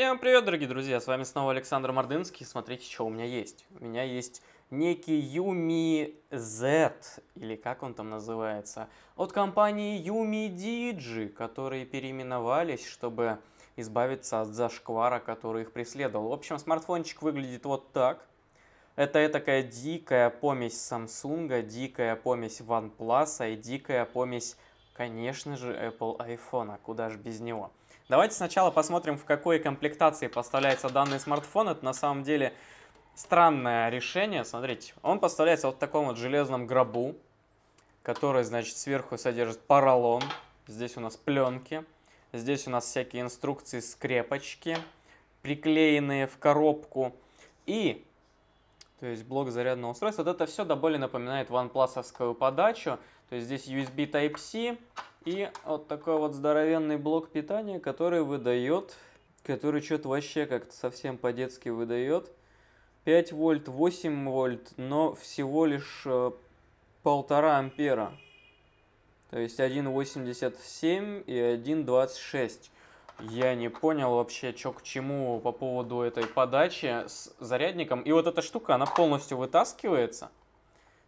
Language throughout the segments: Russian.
Всем привет, дорогие друзья! С вами снова Александр Мордынский. Смотрите, что у меня есть. У меня есть некий Yumi Z, или как он там называется, от компании Yumi Digi, которые переименовались, чтобы избавиться от зашквара, который их преследовал. В общем, смартфончик выглядит вот так. Это такая дикая помесь Samsung, дикая помесь OnePlus и дикая помесь, конечно же, Apple iPhone. А куда же без него? Давайте сначала посмотрим, в какой комплектации поставляется данный смартфон. Это на самом деле странное решение. Смотрите, он поставляется вот в таком вот железном гробу, который, значит, сверху содержит поролон. Здесь у нас пленки. Здесь у нас всякие инструкции, скрепочки, приклеенные в коробку. И, то есть блок зарядного устройства, вот это все до боли напоминает OnePlus подачу. То есть здесь USB Type-C, и вот такой вот здоровенный блок питания, который выдает, который что-то вообще как-то совсем по-детски выдает. 5 вольт, 8 вольт, но всего лишь э, полтора ампера. То есть 1,87 и 1,26. Я не понял вообще, что к чему по поводу этой подачи с зарядником. И вот эта штука, она полностью вытаскивается.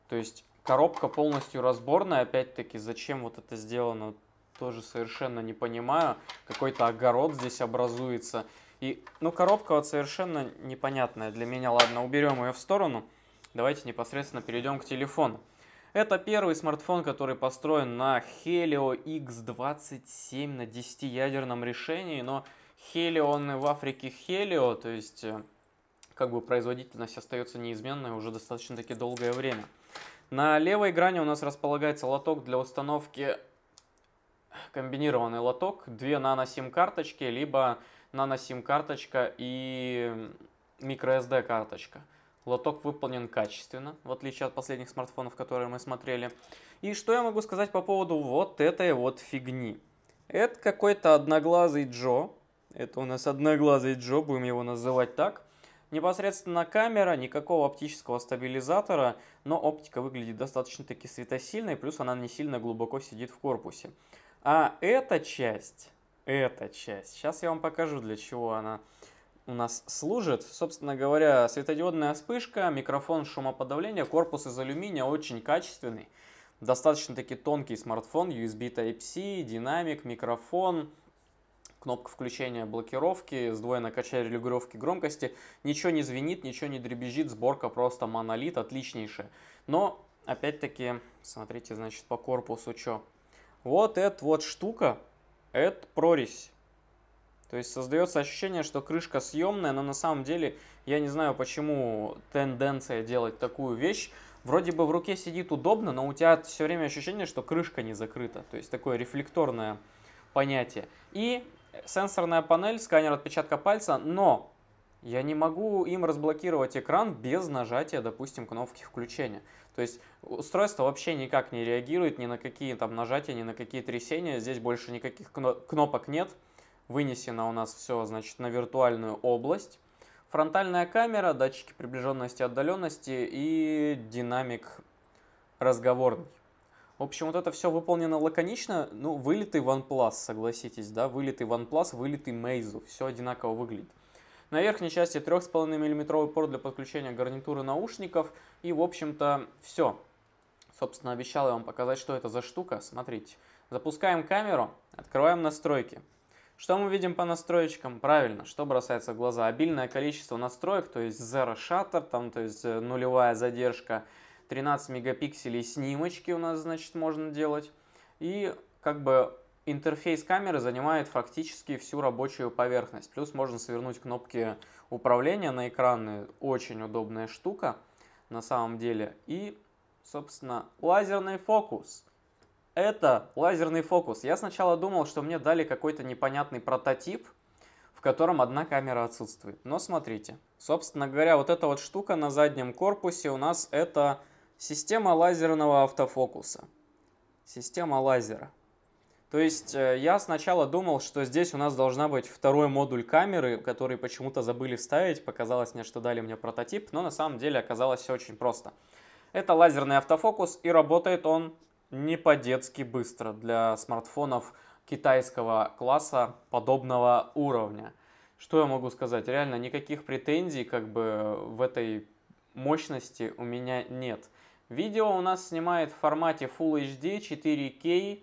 То есть Коробка полностью разборная, опять-таки, зачем вот это сделано, тоже совершенно не понимаю. Какой-то огород здесь образуется. И, ну, коробка вот совершенно непонятная для меня. Ладно, уберем ее в сторону. Давайте непосредственно перейдем к телефону. Это первый смартфон, который построен на Helio X27 на 10-ядерном решении, но Helio, он и в Африке Helio, то есть э, как бы производительность остается неизменной уже достаточно-таки долгое время. На левой грани у нас располагается лоток для установки комбинированный лоток, две нано-сим карточки, либо нано-сим карточка и microSD карточка. Лоток выполнен качественно, в отличие от последних смартфонов, которые мы смотрели. И что я могу сказать по поводу вот этой вот фигни? Это какой-то одноглазый Джо. Это у нас одноглазый Джо, будем его называть так. Непосредственно камера, никакого оптического стабилизатора, но оптика выглядит достаточно-таки светосильной, плюс она не сильно глубоко сидит в корпусе. А эта часть, эта часть, сейчас я вам покажу, для чего она у нас служит. Собственно говоря, светодиодная вспышка, микрофон шумоподавления, корпус из алюминия очень качественный. Достаточно-таки тонкий смартфон, USB Type-C, динамик, микрофон, кнопка включения блокировки, сдвоенная качая регулировки громкости. Ничего не звенит, ничего не дребезжит, сборка просто монолит, отличнейшая. Но, опять-таки, смотрите, значит, по корпусу что. Вот эта вот штука, это прорезь. То есть создается ощущение, что крышка съемная, но на самом деле я не знаю, почему тенденция делать такую вещь. Вроде бы в руке сидит удобно, но у тебя все время ощущение, что крышка не закрыта. То есть такое рефлекторное понятие. И сенсорная панель, сканер отпечатка пальца, но я не могу им разблокировать экран без нажатия, допустим, кнопки включения. То есть устройство вообще никак не реагирует ни на какие там нажатия, ни на какие трясения. Здесь больше никаких кнопок нет. Вынесено у нас все, значит, на виртуальную область. Фронтальная камера, датчики приближенности и отдаленности и динамик разговорный. В общем, вот это все выполнено лаконично. Ну, вылитый OnePlus, согласитесь, да? Вылитый OnePlus, вылитый Meizu. Все одинаково выглядит. На верхней части 3,5 мм порт для подключения гарнитуры наушников. И, в общем-то, все. Собственно, обещал я вам показать, что это за штука. Смотрите. Запускаем камеру, открываем настройки. Что мы видим по настройкам? Правильно, что бросается в глаза? Обильное количество настроек, то есть zero shutter, там, то есть э, нулевая задержка, 13 мегапикселей снимочки у нас, значит, можно делать. И как бы интерфейс камеры занимает фактически всю рабочую поверхность. Плюс можно свернуть кнопки управления на экраны. Очень удобная штука на самом деле. И, собственно, лазерный фокус. Это лазерный фокус. Я сначала думал, что мне дали какой-то непонятный прототип, в котором одна камера отсутствует. Но смотрите. Собственно говоря, вот эта вот штука на заднем корпусе у нас это Система лазерного автофокуса. Система лазера. То есть э, я сначала думал, что здесь у нас должна быть второй модуль камеры, который почему-то забыли вставить. Показалось мне, что дали мне прототип, но на самом деле оказалось все очень просто. Это лазерный автофокус и работает он не по-детски быстро для смартфонов китайского класса подобного уровня. Что я могу сказать? Реально никаких претензий как бы в этой мощности у меня нет. Видео у нас снимает в формате Full HD 4K.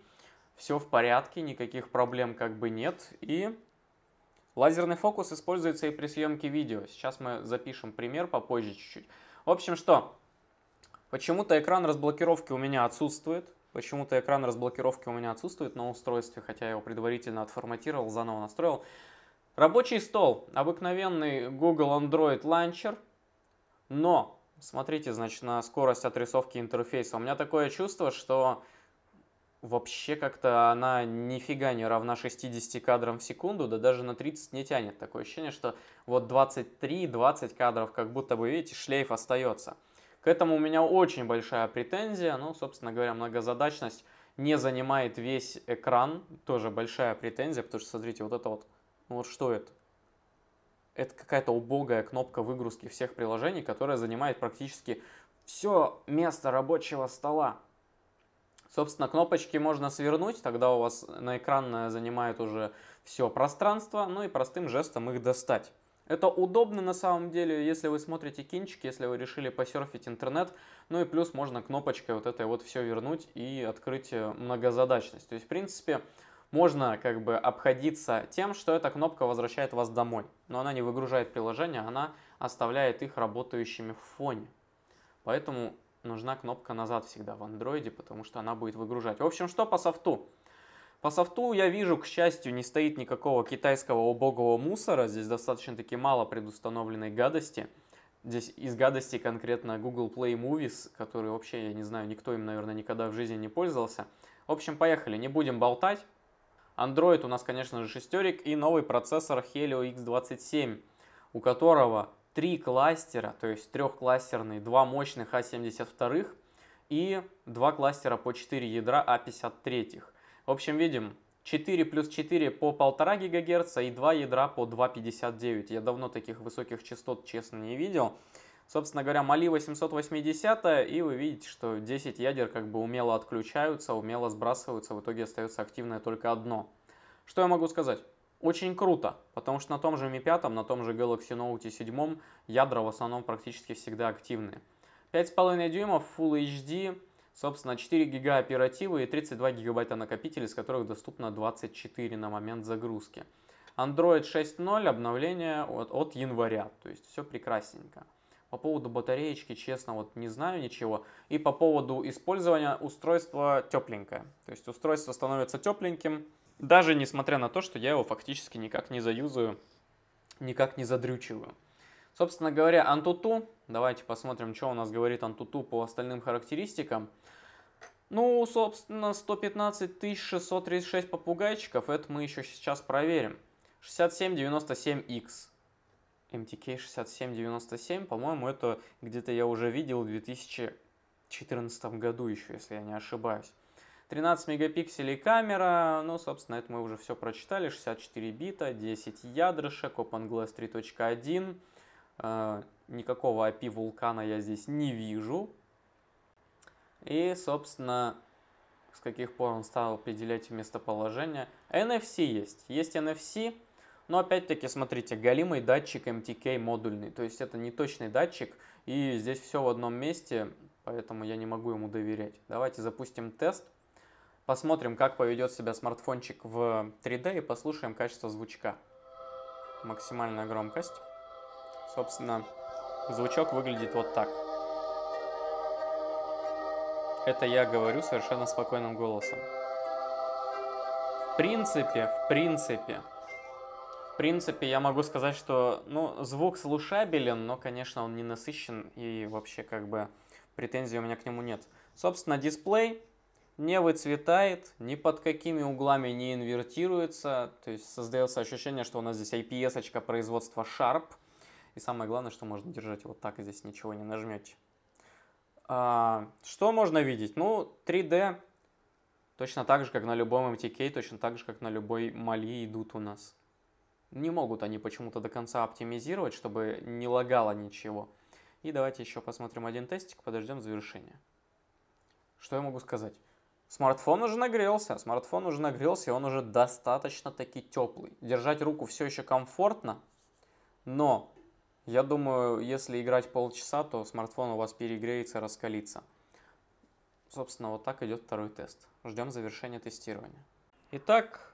Все в порядке, никаких проблем как бы нет. И лазерный фокус используется и при съемке видео. Сейчас мы запишем пример попозже чуть-чуть. В общем, что? Почему-то экран разблокировки у меня отсутствует. Почему-то экран разблокировки у меня отсутствует на устройстве, хотя я его предварительно отформатировал, заново настроил. Рабочий стол, обыкновенный Google Android Launcher, но Смотрите, значит, на скорость отрисовки интерфейса. У меня такое чувство, что вообще как-то она нифига не равна 60 кадрам в секунду, да даже на 30 не тянет. Такое ощущение, что вот 23-20 кадров, как будто бы, видите, шлейф остается. К этому у меня очень большая претензия, ну, собственно говоря, многозадачность не занимает весь экран, тоже большая претензия, потому что, смотрите, вот это вот, ну вот что это? это какая-то убогая кнопка выгрузки всех приложений, которая занимает практически все место рабочего стола. Собственно, кнопочки можно свернуть, тогда у вас на экранное занимает уже все пространство, ну и простым жестом их достать. Это удобно на самом деле, если вы смотрите кинчики, если вы решили посерфить интернет. Ну и плюс можно кнопочкой вот этой вот все вернуть и открыть э, многозадачность. То есть, в принципе, можно как бы обходиться тем, что эта кнопка возвращает вас домой, но она не выгружает приложение, она оставляет их работающими в фоне. Поэтому нужна кнопка назад всегда в андроиде, потому что она будет выгружать. В общем, что по софту? По софту я вижу, к счастью, не стоит никакого китайского убогого мусора. Здесь достаточно-таки мало предустановленной гадости. Здесь из гадости конкретно Google Play Movies, который вообще, я не знаю, никто им, наверное, никогда в жизни не пользовался. В общем, поехали, не будем болтать. Android у нас, конечно же, шестерик и новый процессор Helio X27, у которого три кластера, то есть трехкластерный, два мощных А72 и два кластера по 4 ядра А53. В общем, видим 4 плюс 4 по 1,5 ГГц и 2 ядра по 2,59. Я давно таких высоких частот, честно, не видел. Собственно говоря, Mali 880, и вы видите, что 10 ядер как бы умело отключаются, умело сбрасываются, в итоге остается активное только одно. Что я могу сказать? Очень круто, потому что на том же Mi 5, на том же Galaxy Note 7 ядра в основном практически всегда активные. 5,5 дюймов, Full HD, собственно 4 гига оперативы и 32 гигабайта накопителя, из которых доступно 24 на момент загрузки. Android 6.0 обновление от, от января, то есть все прекрасненько. По поводу батареечки, честно, вот не знаю ничего. И по поводу использования устройства тепленькое. То есть устройство становится тепленьким, даже несмотря на то, что я его фактически никак не заюзаю, никак не задрючиваю. Собственно говоря, Antutu, давайте посмотрим, что у нас говорит Antutu по остальным характеристикам. Ну, собственно, 115 636 попугайчиков, это мы еще сейчас проверим. 6797X. MTK6797, по-моему, это где-то я уже видел в 2014 году еще, если я не ошибаюсь. 13 мегапикселей камера, ну, собственно, это мы уже все прочитали, 64 бита, 10 ядрышек, OpenGlass 3.1, э, никакого API вулкана я здесь не вижу. И, собственно, с каких пор он стал определять местоположение. NFC есть. Есть NFC, но опять-таки, смотрите, галимый датчик MTK модульный, то есть это не точный датчик, и здесь все в одном месте, поэтому я не могу ему доверять. Давайте запустим тест, посмотрим, как поведет себя смартфончик в 3D и послушаем качество звучка. Максимальная громкость. Собственно, звучок выглядит вот так. Это я говорю совершенно спокойным голосом. В принципе, в принципе, принципе, я могу сказать, что, ну, звук слушабелен, но, конечно, он не насыщен и вообще, как бы, претензий у меня к нему нет. Собственно, дисплей не выцветает, ни под какими углами не инвертируется, то есть создается ощущение, что у нас здесь IPS-очка производства Sharp, и самое главное, что можно держать вот так, и здесь ничего не нажмете. А, что можно видеть? Ну, 3D точно так же, как на любом MTK, эм точно так же, как на любой Mali идут у нас. Не могут они почему-то до конца оптимизировать, чтобы не лагало ничего. И давайте еще посмотрим один тестик, подождем завершения. Что я могу сказать? Смартфон уже нагрелся, смартфон уже нагрелся, и он уже достаточно таки теплый. Держать руку все еще комфортно, но я думаю, если играть полчаса, то смартфон у вас перегреется, раскалится. Собственно, вот так идет второй тест. Ждем завершения тестирования. Итак,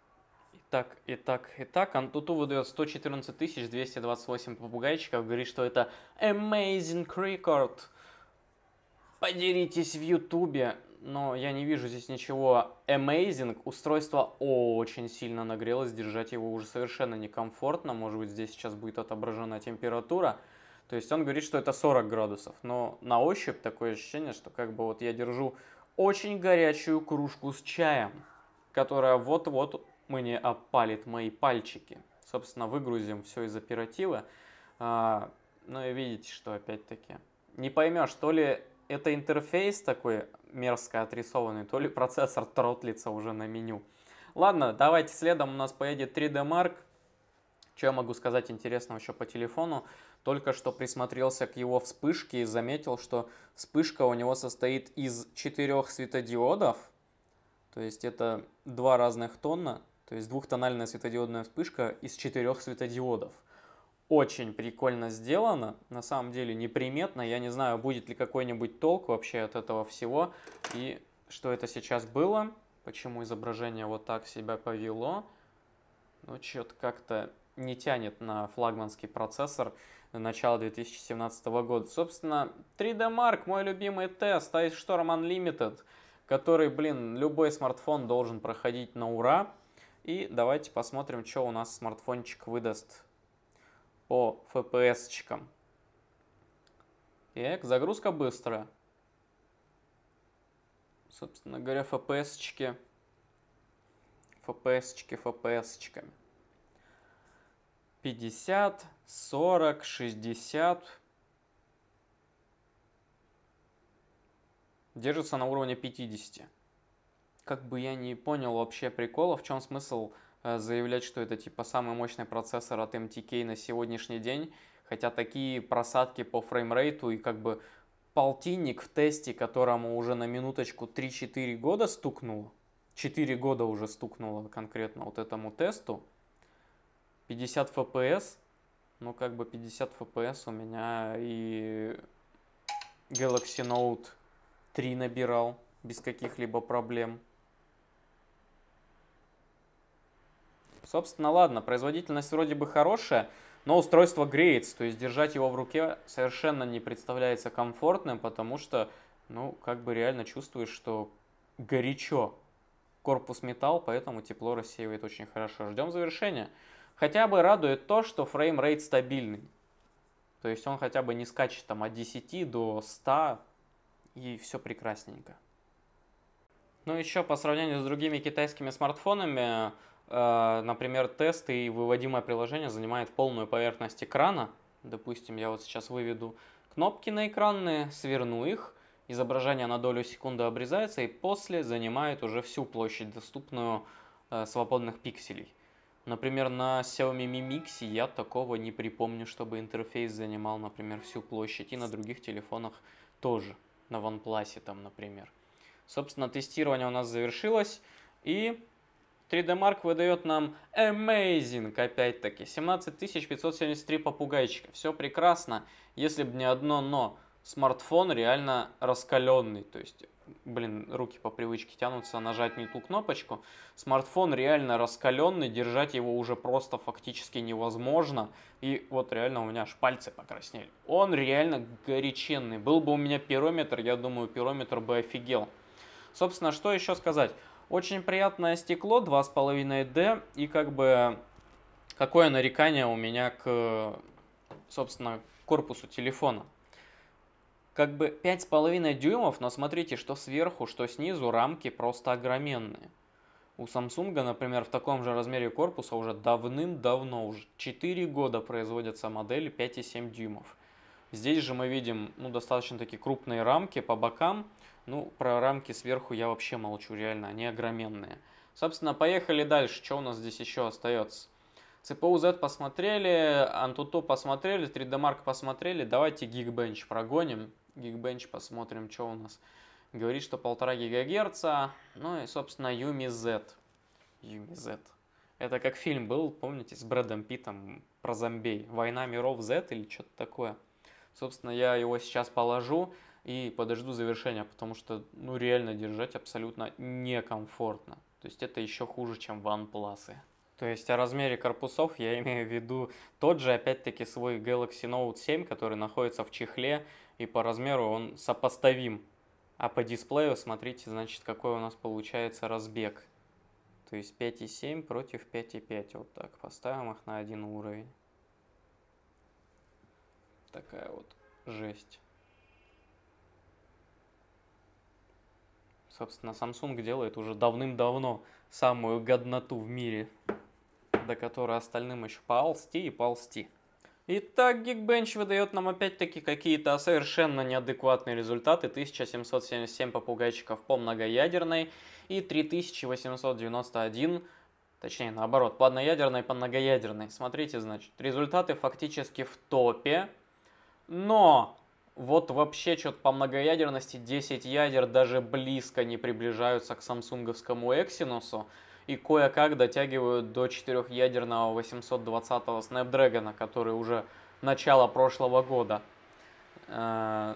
так, и так, и так. Антуту выдает 114 228 попугайчиков, говорит, что это amazing record. Поделитесь в Ютубе. Но я не вижу здесь ничего amazing. Устройство очень сильно нагрелось, держать его уже совершенно некомфортно. Может быть, здесь сейчас будет отображена температура. То есть он говорит, что это 40 градусов. Но на ощупь такое ощущение, что как бы вот я держу очень горячую кружку с чаем, которая вот-вот мы не опалит мои пальчики. Собственно, выгрузим все из оператива. А, ну и видите, что опять-таки. Не поймешь, то ли это интерфейс такой мерзко отрисованный, то ли процессор тротлится уже на меню. Ладно, давайте следом у нас поедет 3D Mark. Что я могу сказать интересного еще по телефону? Только что присмотрелся к его вспышке и заметил, что вспышка у него состоит из четырех светодиодов. То есть это два разных тонна. То есть двухтональная светодиодная вспышка из четырех светодиодов. Очень прикольно сделано, на самом деле неприметно. Я не знаю, будет ли какой-нибудь толк вообще от этого всего. И что это сейчас было, почему изображение вот так себя повело. Ну, что-то как-то не тянет на флагманский процессор начала 2017 года. Собственно, 3D Mark, мой любимый тест, Ice Storm Unlimited, который, блин, любой смартфон должен проходить на ура. И давайте посмотрим, что у нас смартфончик выдаст по FPS-чикам. Так, загрузка быстрая. Собственно говоря, FPS-чики. FPS-чики, FPS-чиками. 50, 40, 60. Держится на уровне 50 как бы я не понял вообще прикола, в чем смысл э, заявлять, что это типа самый мощный процессор от MTK на сегодняшний день, хотя такие просадки по фреймрейту и как бы полтинник в тесте, которому уже на минуточку 3-4 года стукнуло, 4 года уже стукнуло конкретно вот этому тесту, 50 FPS, ну как бы 50 FPS у меня и Galaxy Note 3 набирал без каких-либо проблем. Собственно, ладно, производительность вроде бы хорошая, но устройство греется, то есть держать его в руке совершенно не представляется комфортным, потому что, ну, как бы реально чувствуешь, что горячо. Корпус металл, поэтому тепло рассеивает очень хорошо. Ждем завершения. Хотя бы радует то, что фреймрейт стабильный. То есть он хотя бы не скачет там от 10 до 100, и все прекрасненько. Ну еще по сравнению с другими китайскими смартфонами, Э, например, тесты и выводимое приложение занимает полную поверхность экрана. Допустим, я вот сейчас выведу кнопки на экранные, сверну их, изображение на долю секунды обрезается и после занимает уже всю площадь, доступную э, свободных пикселей. Например, на Xiaomi Mi Mix я такого не припомню, чтобы интерфейс занимал, например, всю площадь, и на других телефонах тоже, на OnePlus там, например. Собственно, тестирование у нас завершилось, и 3D Mark выдает нам amazing, опять-таки, 17573 попугайчика. Все прекрасно, если бы не одно но. Смартфон реально раскаленный, то есть, блин, руки по привычке тянутся нажать не ту кнопочку. Смартфон реально раскаленный, держать его уже просто фактически невозможно. И вот реально у меня аж пальцы покраснели. Он реально горяченный. Был бы у меня пирометр, я думаю, пирометр бы офигел. Собственно, что еще сказать? Очень приятное стекло, 2,5D, и как бы какое нарекание у меня к, собственно, корпусу телефона. Как бы 5,5 дюймов, но смотрите, что сверху, что снизу, рамки просто огроменные. У Samsung, например, в таком же размере корпуса уже давным-давно, уже 4 года производятся модели 5,7 дюймов. Здесь же мы видим ну, достаточно такие крупные рамки по бокам, ну, про рамки сверху я вообще молчу, реально, они огроменные. Собственно, поехали дальше, что у нас здесь еще остается. CPU Z посмотрели, Antutu посмотрели, 3D Mark посмотрели. Давайте Geekbench прогоним. Geekbench посмотрим, что у нас. Говорит, что 1,5 ГГц. Ну и, собственно, Yumi Z. Yumi Z. Это как фильм был, помните, с Брэдом Питом про зомби. Война миров Z или что-то такое. Собственно, я его сейчас положу и подожду завершения, потому что, ну, реально держать абсолютно некомфортно. То есть это еще хуже, чем OnePlus. То есть о размере корпусов я имею в виду тот же, опять-таки, свой Galaxy Note 7, который находится в чехле, и по размеру он сопоставим. А по дисплею, смотрите, значит, какой у нас получается разбег. То есть 5,7 против 5,5. Вот так, поставим их на один уровень. Такая вот жесть. Собственно, Samsung делает уже давным-давно самую годноту в мире, до которой остальным еще ползти и ползти. Итак, Geekbench выдает нам опять-таки какие-то совершенно неадекватные результаты. 1777 попугайчиков по многоядерной и 3891, точнее наоборот, по одноядерной по многоядерной. Смотрите, значит, результаты фактически в топе. Но вот вообще что-то по многоядерности 10 ядер даже близко не приближаются к самсунговскому Exynos и кое-как дотягивают до 4-ядерного 820-го Snapdragon, который уже начало прошлого года. Э,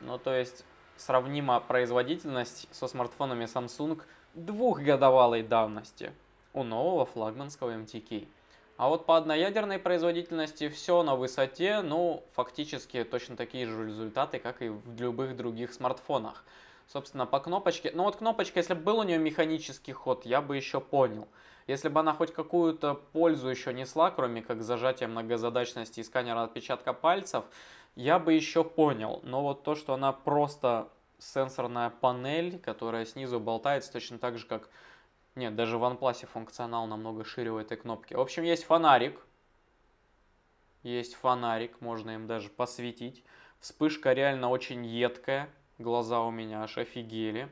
ну, то есть, сравнима производительность со смартфонами Samsung двухгодовалой давности у нового флагманского MTK. А вот по одноядерной производительности все на высоте, ну, фактически точно такие же результаты, как и в любых других смартфонах. Собственно, по кнопочке... Ну вот кнопочка, если бы был у нее механический ход, я бы еще понял. Если бы она хоть какую-то пользу еще несла, кроме как зажатия многозадачности и сканера отпечатка пальцев, я бы еще понял. Но вот то, что она просто сенсорная панель, которая снизу болтается точно так же, как нет, даже в OnePlus функционал намного шире у этой кнопки. В общем, есть фонарик. Есть фонарик, можно им даже посветить. Вспышка реально очень едкая. Глаза у меня аж офигели.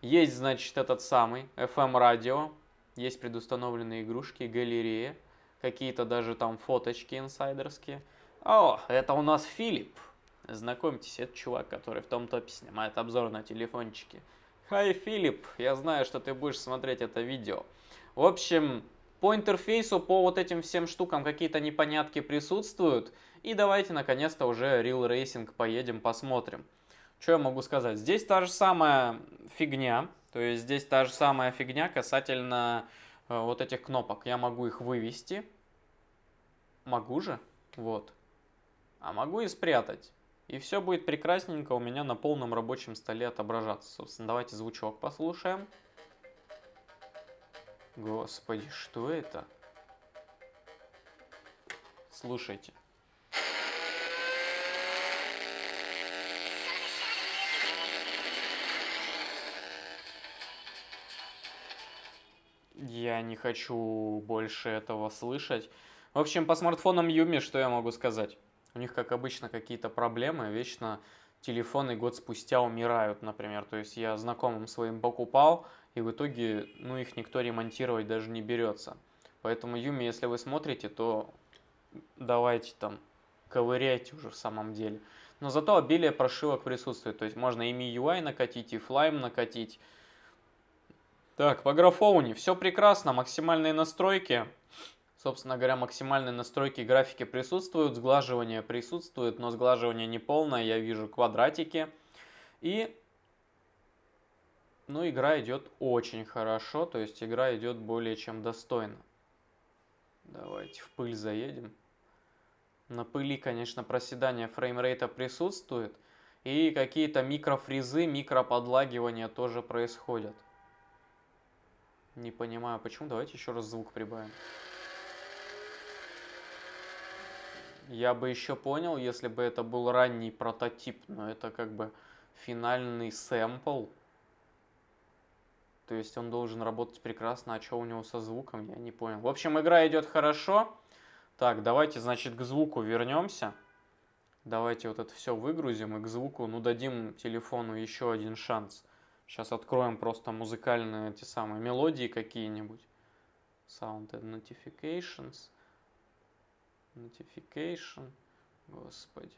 Есть, значит, этот самый FM-радио. Есть предустановленные игрушки, галерея. Какие-то даже там фоточки инсайдерские. О, это у нас Филипп. Знакомьтесь, это чувак, который в том топе снимает обзор на телефончики. Хай, Филипп, я знаю, что ты будешь смотреть это видео. В общем, по интерфейсу, по вот этим всем штукам какие-то непонятки присутствуют. И давайте наконец-то уже Real Racing поедем, посмотрим. Что я могу сказать? Здесь та же самая фигня, то есть здесь та же самая фигня касательно э, вот этих кнопок. Я могу их вывести. Могу же? Вот. А могу и спрятать. И все будет прекрасненько у меня на полном рабочем столе отображаться. Собственно, давайте звучок послушаем. Господи, что это? Слушайте. Я не хочу больше этого слышать. В общем, по смартфонам Юми, что я могу сказать? У них, как обычно, какие-то проблемы, вечно телефоны год спустя умирают, например. То есть я знакомым своим покупал, и в итоге, ну, их никто ремонтировать даже не берется. Поэтому, Юми, если вы смотрите, то давайте там ковыряйте уже в самом деле. Но зато обилие прошивок присутствует. То есть можно и MIUI накатить, и Flyme накатить. Так, по графоуне все прекрасно, максимальные настройки. Собственно говоря, максимальные настройки графики присутствуют, сглаживание присутствует, но сглаживание не полное, я вижу квадратики. И ну, игра идет очень хорошо, то есть игра идет более чем достойно. Давайте в пыль заедем. На пыли, конечно, проседание фреймрейта присутствует, и какие-то микрофризы, микроподлагивания тоже происходят. Не понимаю, почему. Давайте еще раз звук прибавим. Я бы еще понял, если бы это был ранний прототип, но это как бы финальный сэмпл. То есть он должен работать прекрасно, а что у него со звуком, я не понял. В общем, игра идет хорошо. Так, давайте, значит, к звуку вернемся. Давайте вот это все выгрузим и к звуку, ну, дадим телефону еще один шанс. Сейчас откроем просто музыкальные эти самые мелодии какие-нибудь. Sound and Notifications. Notification. Господи.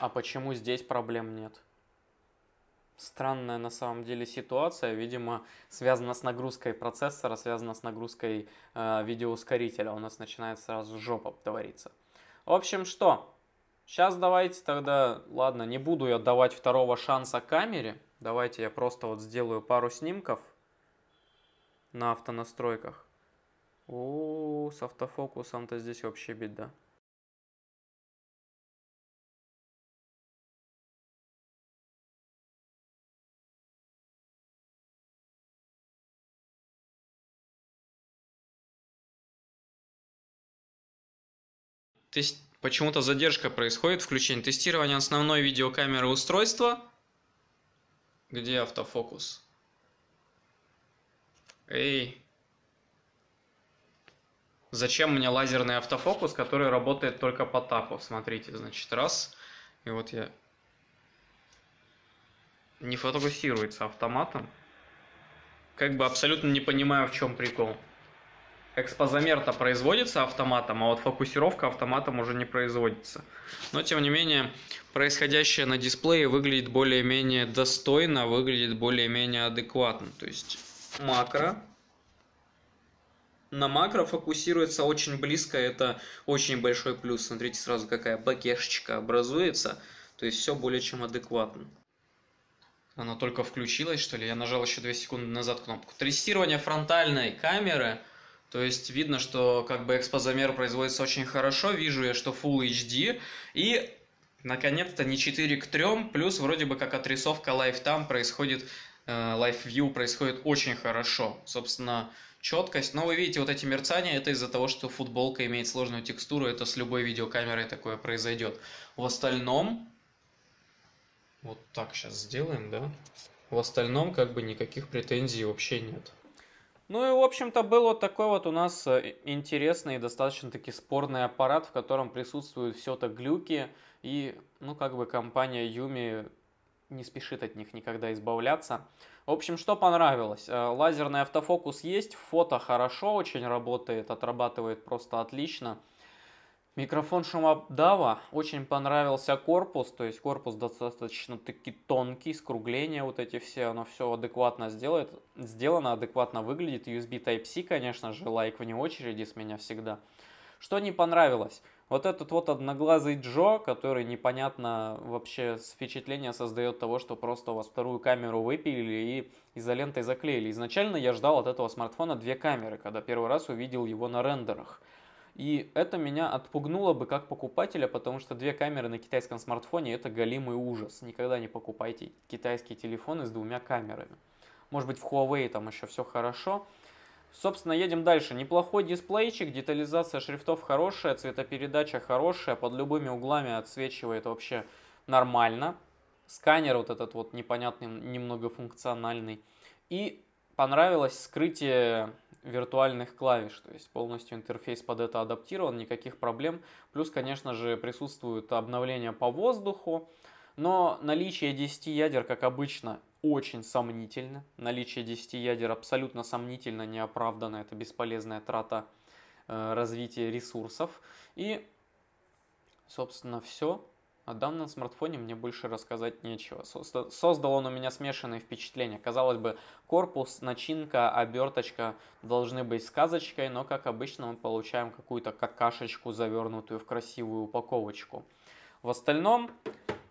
А почему здесь проблем нет? Странная на самом деле ситуация, видимо, связана с нагрузкой процессора, связана с нагрузкой э, видеоускорителя. У нас начинает сразу жопа твориться. В общем, что? Сейчас давайте тогда, ладно, не буду я давать второго шанса камере. Давайте я просто вот сделаю пару снимков на автонастройках. У с автофокусом-то здесь вообще беда. тест... почему-то задержка происходит, включение тестирования основной видеокамеры устройства. Где автофокус? Эй. Зачем мне лазерный автофокус, который работает только по тапу? Смотрите, значит, раз. И вот я... Не фотографируется автоматом. Как бы абсолютно не понимаю, в чем прикол экспозамер-то производится автоматом, а вот фокусировка автоматом уже не производится. Но, тем не менее, происходящее на дисплее выглядит более-менее достойно, выглядит более-менее адекватно. То есть макро. На макро фокусируется очень близко, это очень большой плюс. Смотрите сразу, какая бакешечка образуется. То есть все более чем адекватно. Она только включилась, что ли? Я нажал еще 2 секунды назад кнопку. Тестирование фронтальной камеры – то есть видно, что как бы экспозамер производится очень хорошо, вижу я, что Full HD, и наконец-то не 4 к 3, плюс вроде бы как отрисовка Live там происходит, э, Live View происходит очень хорошо. Собственно, четкость. Но вы видите, вот эти мерцания, это из-за того, что футболка имеет сложную текстуру, это с любой видеокамерой такое произойдет. В остальном, вот так сейчас сделаем, да? В остальном как бы никаких претензий вообще нет. Ну и, в общем-то, был вот такой вот у нас э, интересный и достаточно-таки спорный аппарат, в котором присутствуют все-то глюки, и, ну, как бы компания Юми не спешит от них никогда избавляться. В общем, что понравилось? Э, лазерный автофокус есть, фото хорошо очень работает, отрабатывает просто отлично. Микрофон шумодава. Очень понравился корпус, то есть корпус достаточно таки тонкий, скругления вот эти все, оно все адекватно сделает, сделано, адекватно выглядит. USB Type-C, конечно же, лайк вне очереди с меня всегда. Что не понравилось? Вот этот вот одноглазый Джо, который непонятно вообще впечатления создает того, что просто у вас вторую камеру выпилили и изолентой заклеили. Изначально я ждал от этого смартфона две камеры, когда первый раз увидел его на рендерах – и это меня отпугнуло бы как покупателя, потому что две камеры на китайском смартфоне это голимый ужас. Никогда не покупайте китайские телефоны с двумя камерами. Может быть в Huawei там еще все хорошо. Собственно, едем дальше. Неплохой дисплейчик, детализация шрифтов хорошая, цветопередача хорошая, под любыми углами отсвечивает вообще нормально. Сканер вот этот вот непонятный, немногофункциональный. И понравилось скрытие виртуальных клавиш, то есть полностью интерфейс под это адаптирован, никаких проблем. Плюс, конечно же, присутствуют обновления по воздуху, но наличие 10 ядер, как обычно, очень сомнительно. Наличие 10 ядер абсолютно сомнительно, неоправданно, это бесполезная трата э, развития ресурсов. И, собственно, все. О данном смартфоне мне больше рассказать нечего. Создал он у меня смешанные впечатления. Казалось бы, корпус, начинка, оберточка должны быть сказочкой, но, как обычно, мы получаем какую-то какашечку, завернутую в красивую упаковочку. В остальном,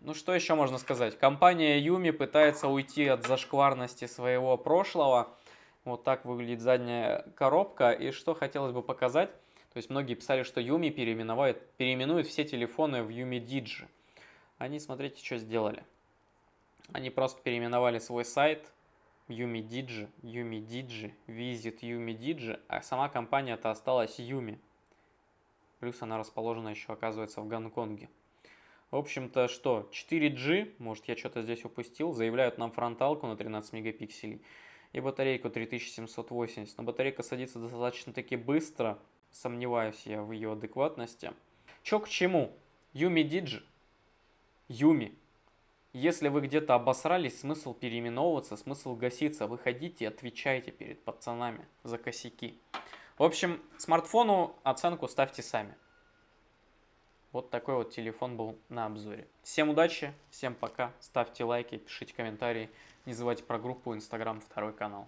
ну что еще можно сказать? Компания Yumi пытается уйти от зашкварности своего прошлого. Вот так выглядит задняя коробка. И что хотелось бы показать, то есть многие писали, что Yumi переименует, переименует все телефоны в Yumi Диджи. Они, смотрите, что сделали. Они просто переименовали свой сайт Yumi Digi, Yumi Digi, Visit Yumi Digi, а сама компания-то осталась Yumi. Плюс она расположена еще, оказывается, в Гонконге. В общем-то, что? 4G, может я что-то здесь упустил, заявляют нам фронталку на 13 мегапикселей и батарейку 3780. Но батарейка садится достаточно-таки быстро, сомневаюсь я в ее адекватности. Чё к чему? Yumi Digi Юми. Если вы где-то обосрались, смысл переименовываться, смысл гаситься. Выходите и отвечайте перед пацанами за косяки. В общем, смартфону оценку ставьте сами. Вот такой вот телефон был на обзоре. Всем удачи, всем пока, ставьте лайки, пишите комментарии, не забывайте про группу Инстаграм, второй канал.